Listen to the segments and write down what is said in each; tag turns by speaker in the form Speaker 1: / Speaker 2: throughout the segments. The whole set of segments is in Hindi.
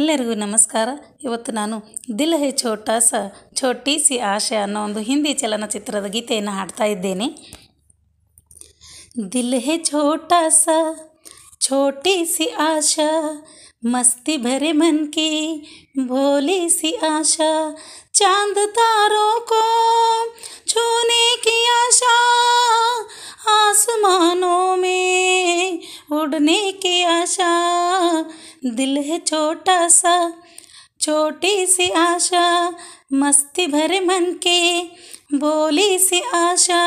Speaker 1: ಎಲ್ಲರಿಗೂ ನಮಸ್ಕಾರ ಇವತ್ತು ನಾನು ದಿಲ್ ಹೇ ಛೋಟಾ ಸ ಛೋಟಿ ಸಿ ಆಶೆ ಅನ್ನೋ ಒಂದು ಹಿಂದಿ ಚಲನಚಿತ್ರದ ಗೀತೆಯನ್ನು ಹಾಡ್ತಾ ಇದ್ದೇನೆ ದಿಲ್ ಹೇ ಛೋಟಾ ಸ ಛೋಟಿ ಸಿ ಆಶಾ ಮಸ್ತಿ ಭರೆ ಮನ್ ಕಿ ಭೋಲಿ ಸಿ ಆಶಾ ಚಾಂದ ತಾರೋ ಕೋ ಛೂನೆ ಕಿ ಆಶಾ ಆಸಮಾನೋ ಮೇ ಉಡನೆ ಕಿ ಆಶಾ दिल है छोटा सा छोटी सी आशा मस्ती भरे मन के बोली सी आशा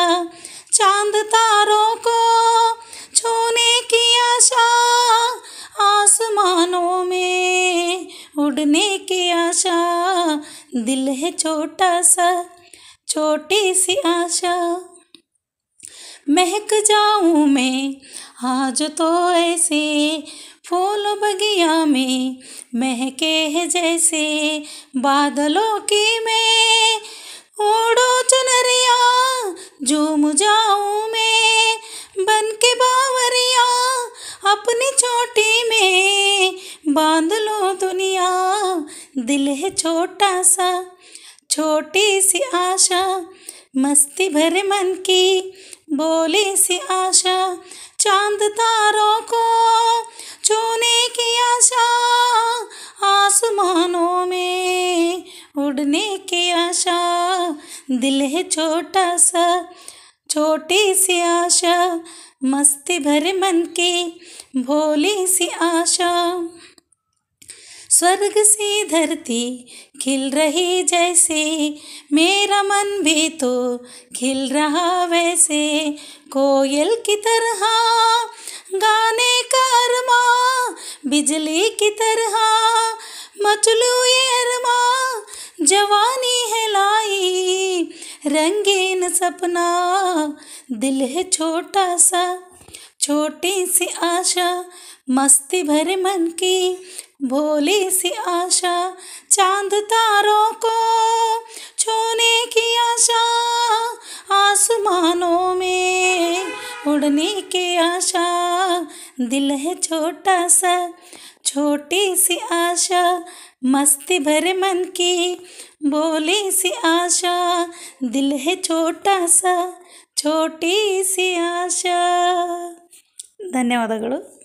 Speaker 1: चांद तारों को छूने की आशा आसमानों में उड़ने की आशा दिल है छोटा सा छोटी सी आशा महक जाऊँ मैं आज तो ऐसे फूल बगिया में महके है जैसे बादलों की में ओड़ो चुनरिया झूम जाऊँ में बन के बावरिया अपनी छोटी में बांध लो दुनिया दिल है छोटा सा छोटी सी आशा मस्ती भरे मन की बोली सी आशा चांद तारों में उड़ने की आशा दिल है छोटा सा छोटी सी आशा मस्ती भरे मन की भोली सी आशा स्वर्ग से धरती खिल रही जैसे मेरा मन भी तो खिल रहा वैसे कोयल की तरह गाने का अरमा बिजली की तरह मचलू जवानी है लाई रंगीन सपना दिल है छोटा सा छोटी सी आशा मस्ती भरे मन की भोली सी आशा चांद तारों को छूने की आशा आसमानों में उड़ने की आशा दिल है छोटा सा छोटी सी आशा मस्ती भरे मन की बोली सी आशा दिल है छोटा सा छोटी सी आशा धन्यवाद